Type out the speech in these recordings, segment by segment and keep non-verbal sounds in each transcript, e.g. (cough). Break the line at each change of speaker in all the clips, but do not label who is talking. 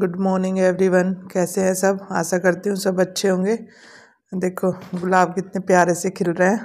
Good morning everyone कैसे हैं सब आशा करती हूँ सब अच्छे होंगे देखो गुलाब कितने प्यारे से खिल रहे हैं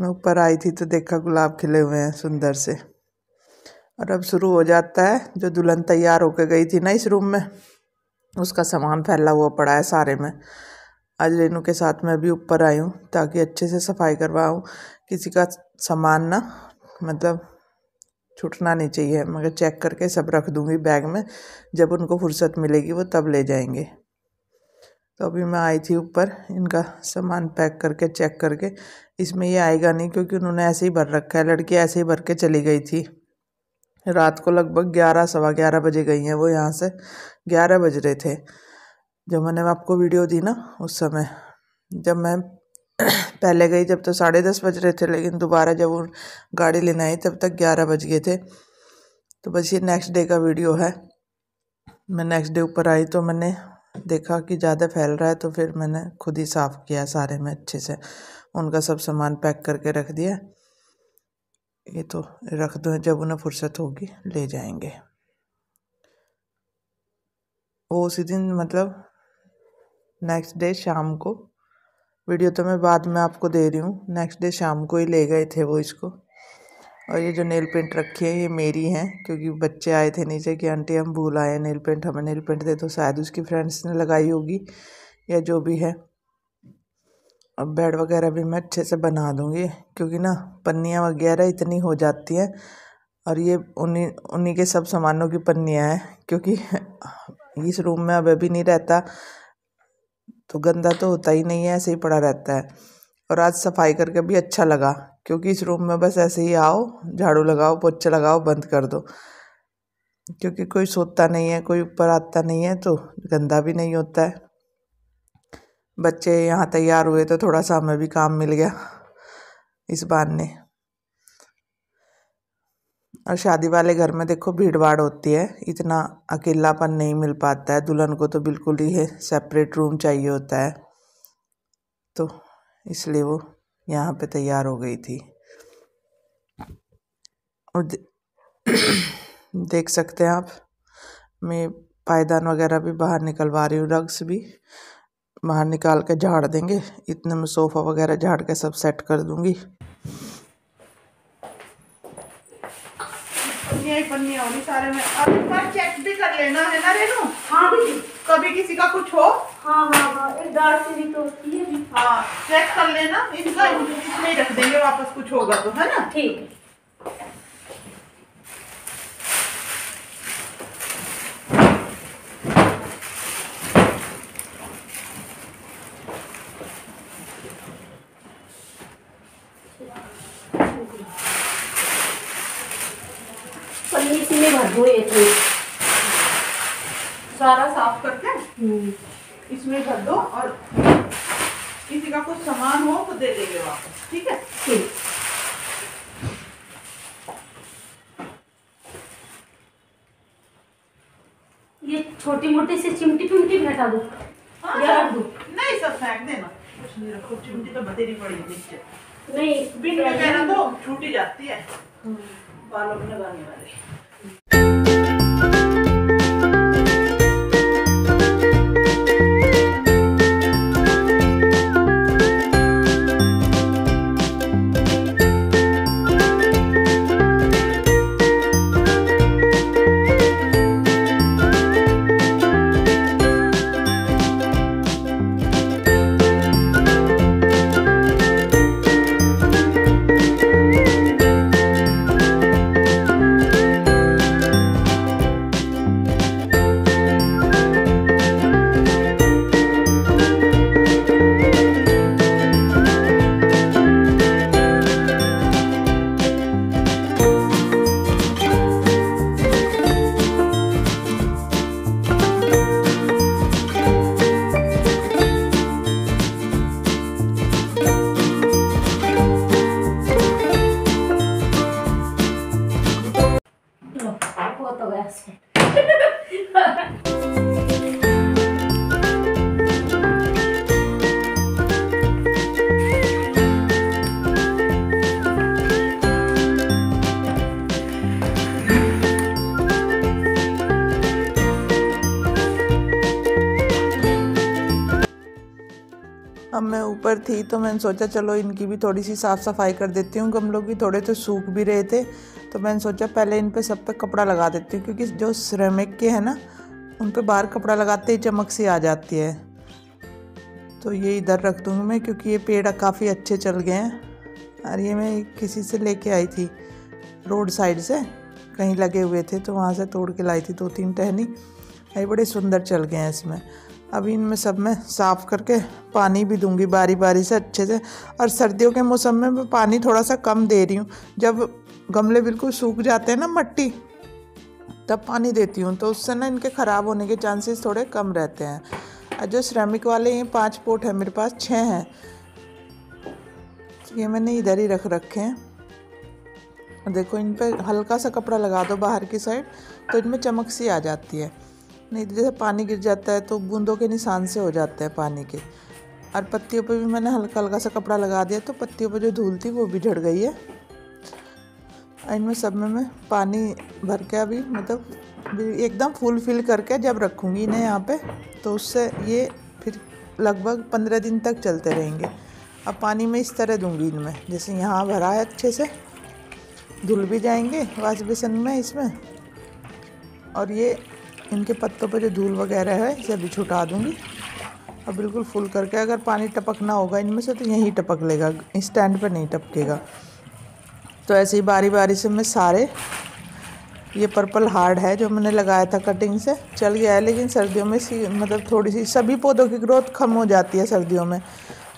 मैं ऊपर आई थी तो देखा गुलाब खिले हुए हैं सुंदर से और अब शुरू हो जाता है जो दुल्हन तैयार होकर गई थी ना इस रूम में उसका सामान फैला हुआ पड़ा है सारे में आज रेनू के साथ मैं अभी ऊपर आई हूँ ताकि अच्छे से सफाई करवाऊँ किसी का सामान ना मतलब छुटना नहीं चाहिए मगर चेक करके सब रख दूँगी बैग में जब उनको फुर्सत मिलेगी वो तब ले जाएंगे तो अभी मैं आई थी ऊपर इनका सामान पैक करके चेक करके इसमें ये आएगा नहीं क्योंकि उन्होंने ऐसे ही भर रखा है लड़की ऐसे ही भर के चली गई थी रात को लगभग ग्यारह सवा ग्यारह बजे गई हैं वो यहाँ से ग्यारह बज रहे थे जब मैंने आपको वीडियो दी ना उस समय जब मैं (coughs) पहले गई जब तो साढ़े दस बज रहे थे लेकिन दोबारा जब वो गाड़ी लेने आई तब तक ग्यारह बज गए थे तो बस ये नेक्स्ट डे का वीडियो है मैं नेक्स्ट डे ऊपर आई तो मैंने देखा कि ज़्यादा फैल रहा है तो फिर मैंने खुद ही साफ़ किया सारे में अच्छे से उनका सब सामान पैक करके रख दिया ये तो रख दो जब उन्हें फुर्सत होगी ले जाएंगे वो उसी दिन मतलब नेक्स्ट डे शाम को वीडियो तो मैं बाद में आपको दे रही हूँ नेक्स्ट डे शाम को ही ले गए थे वो इसको और ये जो नेल पेंट रखी है ये मेरी हैं क्योंकि बच्चे आए थे नीचे कि आंटी हम भूल आए नेल पेंट हमें नेल पेंट दे तो शायद उसकी फ्रेंड्स ने लगाई होगी या जो भी है अब बेड वगैरह भी मैं अच्छे से बना दूँगी क्योंकि ना पन्नियाँ वगैरह इतनी हो जाती हैं और ये उन्हीं उन्हीं के सब सामानों की पन्नियाँ हैं क्योंकि (laughs) इस रूम में अब अभी नहीं रहता तो गंदा तो होता ही नहीं है ऐसे ही पड़ा रहता है और आज सफाई करके भी अच्छा लगा क्योंकि इस रूम में बस ऐसे ही आओ झाड़ू लगाओ पोछा लगाओ बंद कर दो क्योंकि कोई सोता नहीं है कोई ऊपर आता नहीं है तो गंदा भी नहीं होता है बच्चे यहाँ तैयार हुए तो थोड़ा सा हमें भी काम मिल गया इस ने और शादी वाले घर में देखो भीड़ भाड़ होती है इतना अकेलापन नहीं मिल पाता है दुल्हन को तो बिल्कुल ही सेपरेट रूम चाहिए होता है तो इसलिए वो यहाँ पे तैयार हो गई थी और दे, (clears throat) देख सकते हैं आप मैं पायदान वगैरह भी बाहर निकलवा रही हूँ रग्स भी बाहर निकाल के झाड़ देंगे इतने में सोफ़ा वगैरह झाड़ के सब सेट कर दूँगी ही पन्निया होनी सारे में अब एक बार चेक भी कर लेना है ना रेनू हाँ भी कभी किसी का कुछ हो हाँ हाँ हाँ एक दाल से भी तो होती है हाँ चेक कर लेना इनका हाँ। इसमें ही रख देंगे वापस कुछ होगा तो है ना ठीक है में भर दो एक एक सारा साफ करके हम्म। इसमें भर दो और किसी का कुछ सामान हो तो दे देंगे वापस ठीक है ठीक ये छोटी मोटी से चिमटी पिमटी बैठा दो हाँ नहीं सब फेंक देना कुछ नहीं रखो चिमटी तो बतेरी पड़ी नीचे नहीं बिन में कहना तो छूटी जाती है हम्म। बालों में लगाने वाले थी तो मैंने सोचा चलो इनकी भी थोड़ी सी साफ़ सफाई कर देती हूँ गमलों की थोड़े तो सूख भी रहे थे तो मैंने सोचा पहले इन पर सब तक कपड़ा लगा देती हूँ क्योंकि जो सिरेमिक के हैं ना उन पर बाहर कपड़ा लगाते ही चमक सी आ जाती है तो ये इधर रख दूँगी मैं क्योंकि ये पेड़ काफ़ी अच्छे चल गए हैं और ये मैं किसी से ले आई थी रोड साइड से कहीं लगे हुए थे तो वहाँ से तोड़ के लाई थी दो तीन टहनी ये बड़े सुंदर चल गए हैं इसमें अभी इनमें सब मैं साफ़ करके पानी भी दूंगी बारी बारी से अच्छे से और सर्दियों के मौसम में मैं पानी थोड़ा सा कम दे रही हूँ जब गमले बिल्कुल सूख जाते हैं ना मट्टी तब पानी देती हूँ तो उससे ना इनके ख़राब होने के चांसेस थोड़े कम रहते हैं और जो श्रमिक वाले ये पाँच पोट हैं मेरे पास छः हैं ये मैंने इधर ही रख रखे हैं देखो इन पर हल्का सा कपड़ा लगा दो बाहर की साइड तो इनमें चमक सी आ जाती है नहीं जैसे पानी गिर जाता है तो बूंदों के निशान से हो जाता है पानी के और पत्तियों पर भी मैंने हल्का हल्का सा कपड़ा लगा दिया तो पत्तियों पर जो धूल थी वो भी झड़ गई है और इनमें सब में मैं पानी भर के अभी मतलब एकदम फुल फिल करके जब रखूँगी इन्हें यहाँ पे तो उससे ये फिर लगभग पंद्रह दिन तक चलते रहेंगे अब पानी मैं इस तरह दूंगी इनमें जैसे यहाँ भरा है अच्छे से धुल भी जाएंगे वाश बेसन में इसमें और ये इनके पत्तों पर जो धूल वगैरह है इसे अभी छुटा दूँगी और बिल्कुल फुल करके अगर पानी टपकना होगा इनमें से तो यहीं टपक लेगा स्टैंड पर नहीं टपकेगा तो ऐसे ही बारी बारी से मैं सारे ये पर्पल हार्ड है जो मैंने लगाया था कटिंग से चल गया है लेकिन सर्दियों में सी मतलब थोड़ी सी सभी पौधों की ग्रोथ कम हो जाती है सर्दियों में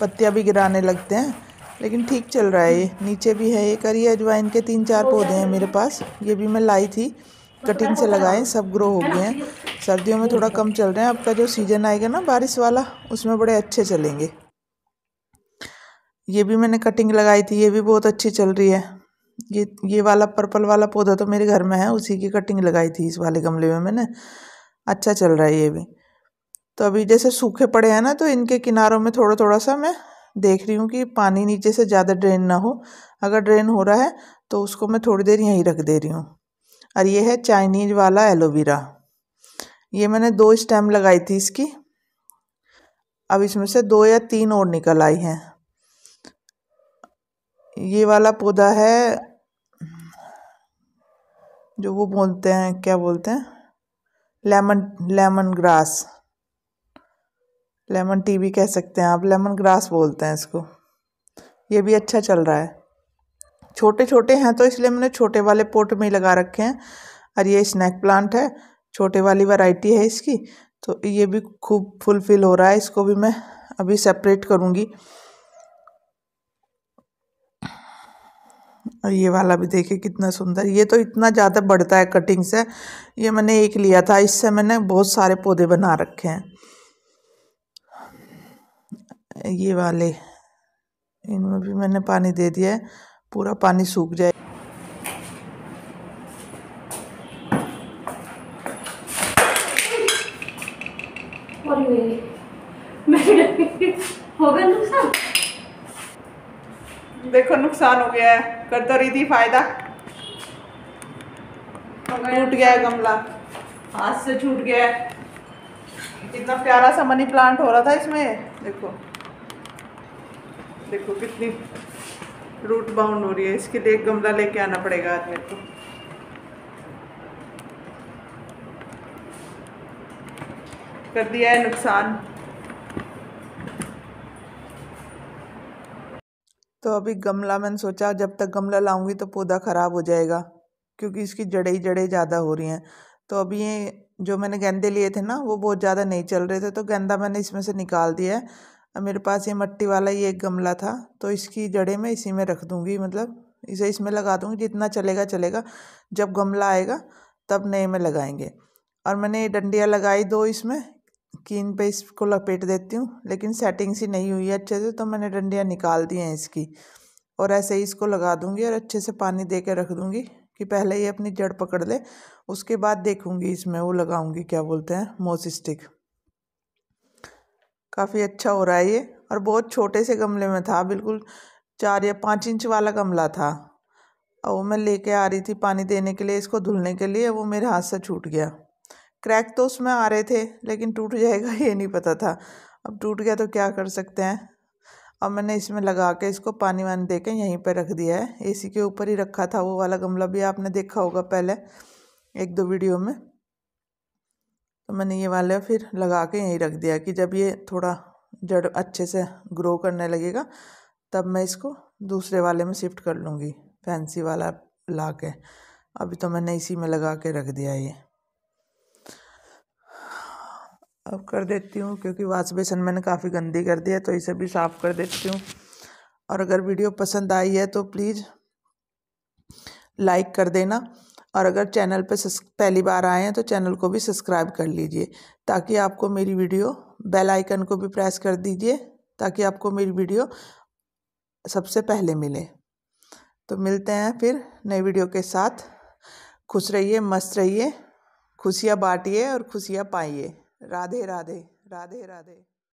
पत्तियाँ भी गिराने लगते हैं लेकिन ठीक चल रहा है ये नीचे भी है ये करिए अजवाइन के तीन चार पौधे हैं मेरे पास ये भी मैं लाई थी कटिंग से लगाएं सब ग्रो हो गए हैं सर्दियों में थोड़ा कम चल रहे हैं आपका जो सीज़न आएगा ना बारिश वाला उसमें बड़े अच्छे चलेंगे ये भी मैंने कटिंग लगाई थी ये भी बहुत अच्छी चल रही है ये ये वाला पर्पल वाला पौधा तो मेरे घर में है उसी की कटिंग लगाई थी इस वाले गमले में मैंने अच्छा चल रहा है ये भी तो अभी जैसे सूखे पड़े हैं ना तो इनके किनारों में थोड़ा थोड़ा सा मैं देख रही हूँ कि पानी नीचे से ज़्यादा ड्रेन ना हो अगर ड्रेन हो रहा है तो उसको मैं थोड़ी देर यहीं रख दे रही हूँ और ये है चाइनीज वाला एलोवेरा ये मैंने दो स्टेम लगाई थी इसकी अब इसमें से दो या तीन और निकल आई हैं ये वाला पौधा है जो वो बोलते हैं क्या बोलते हैं lemon lemon grass lemon tea भी कह सकते हैं आप लेमन ग्रास बोलते हैं इसको ये भी अच्छा चल रहा है छोटे छोटे हैं तो इसलिए मैंने छोटे वाले पोट में ही लगा रखे हैं और ये स्नैक प्लांट है छोटे वाली वैरायटी है इसकी तो ये भी खूब फुलफिल हो रहा है इसको भी मैं अभी सेपरेट करूँगी और ये वाला भी देखिए कितना सुंदर ये तो इतना ज़्यादा बढ़ता है कटिंग से ये मैंने एक लिया था इससे मैंने बहुत सारे पौधे बना रखे हैं ये वाले इनमें भी मैंने पानी दे दिया है पूरा पानी सूख जाए देखो नुकसान हो गया है कर तो रही थी फायदा टूट गया है गमला हाथ से छूट गया है कितना प्यारा सा मनी प्लांट हो रहा था इसमें देखो देखो कितनी रूट बाउंड हो रही है इसके लिए गमला लेके आना पड़ेगा आज मेरे को कर दिया है नुकसान तो अभी गमला मैंने सोचा जब तक गमला लाऊंगी तो पौधा ख़राब हो जाएगा क्योंकि इसकी जड़े ही जड़े ज़्यादा हो रही हैं तो अभी ये जो मैंने गेंदे लिए थे ना वो बहुत ज़्यादा नहीं चल रहे थे तो गेंदा मैंने इसमें से निकाल दिया है अब मेरे पास ये मट्टी वाला ये एक गमला था तो इसकी जड़ें मैं इसी में रख दूँगी मतलब इसे इसमें लगा दूँगी जितना चलेगा चलेगा जब गमला आएगा तब नए में लगाएंगे और मैंने ये डंडियाँ लगाई दो इसमें कीन पे इसको लपेट देती हूँ लेकिन सेटिंग सी नहीं हुई है अच्छे से तो मैंने डंडियाँ निकाल दी हैं इसकी और ऐसे ही इसको लगा दूँगी और अच्छे से पानी दे के रख दूँगी कि पहले ये अपनी जड़ पकड़ ले उसके बाद देखूँगी इसमें वो लगाऊँगी क्या बोलते हैं मोसिस्टिक काफ़ी अच्छा हो रहा है ये और बहुत छोटे से गमले में था बिल्कुल चार या पाँच इंच वाला गमला था और वो मैं लेके आ रही थी पानी देने के लिए इसको धुलने के लिए वो मेरे हाथ से छूट गया क्रैक तो उसमें आ रहे थे लेकिन टूट जाएगा (laughs) ये नहीं पता था अब टूट गया तो क्या कर सकते हैं अब मैंने इसमें लगा के इसको पानी वानी दे के यहीं पर रख दिया है ए के ऊपर ही रखा था वो वाला गमला भी आपने देखा होगा पहले एक दो वीडियो में तो मैंने ये वाला फिर लगा के यहीं रख दिया कि जब ये थोड़ा जड़ अच्छे से ग्रो करने लगेगा तब मैं इसको दूसरे वाले में शिफ्ट कर लूँगी फैंसी वाला ला के अभी तो मैंने इसी में लगा के रख दिया ये अब कर देती हूँ क्योंकि वाश बेसन मैंने काफ़ी गंदी कर दी है तो इसे भी साफ़ कर देती हूँ और अगर वीडियो पसंद आई है तो प्लीज़ लाइक कर देना और अगर चैनल पर पहली बार आए हैं तो चैनल को भी सब्सक्राइब कर लीजिए ताकि आपको मेरी वीडियो बेल आइकन को भी प्रेस कर दीजिए ताकि आपको मेरी वीडियो सबसे पहले मिले तो मिलते हैं फिर नई वीडियो के साथ खुश रहिए मस्त रहिए खुशियाँ बांटिए और खुशियाँ पाइए राधे राधे राधे राधे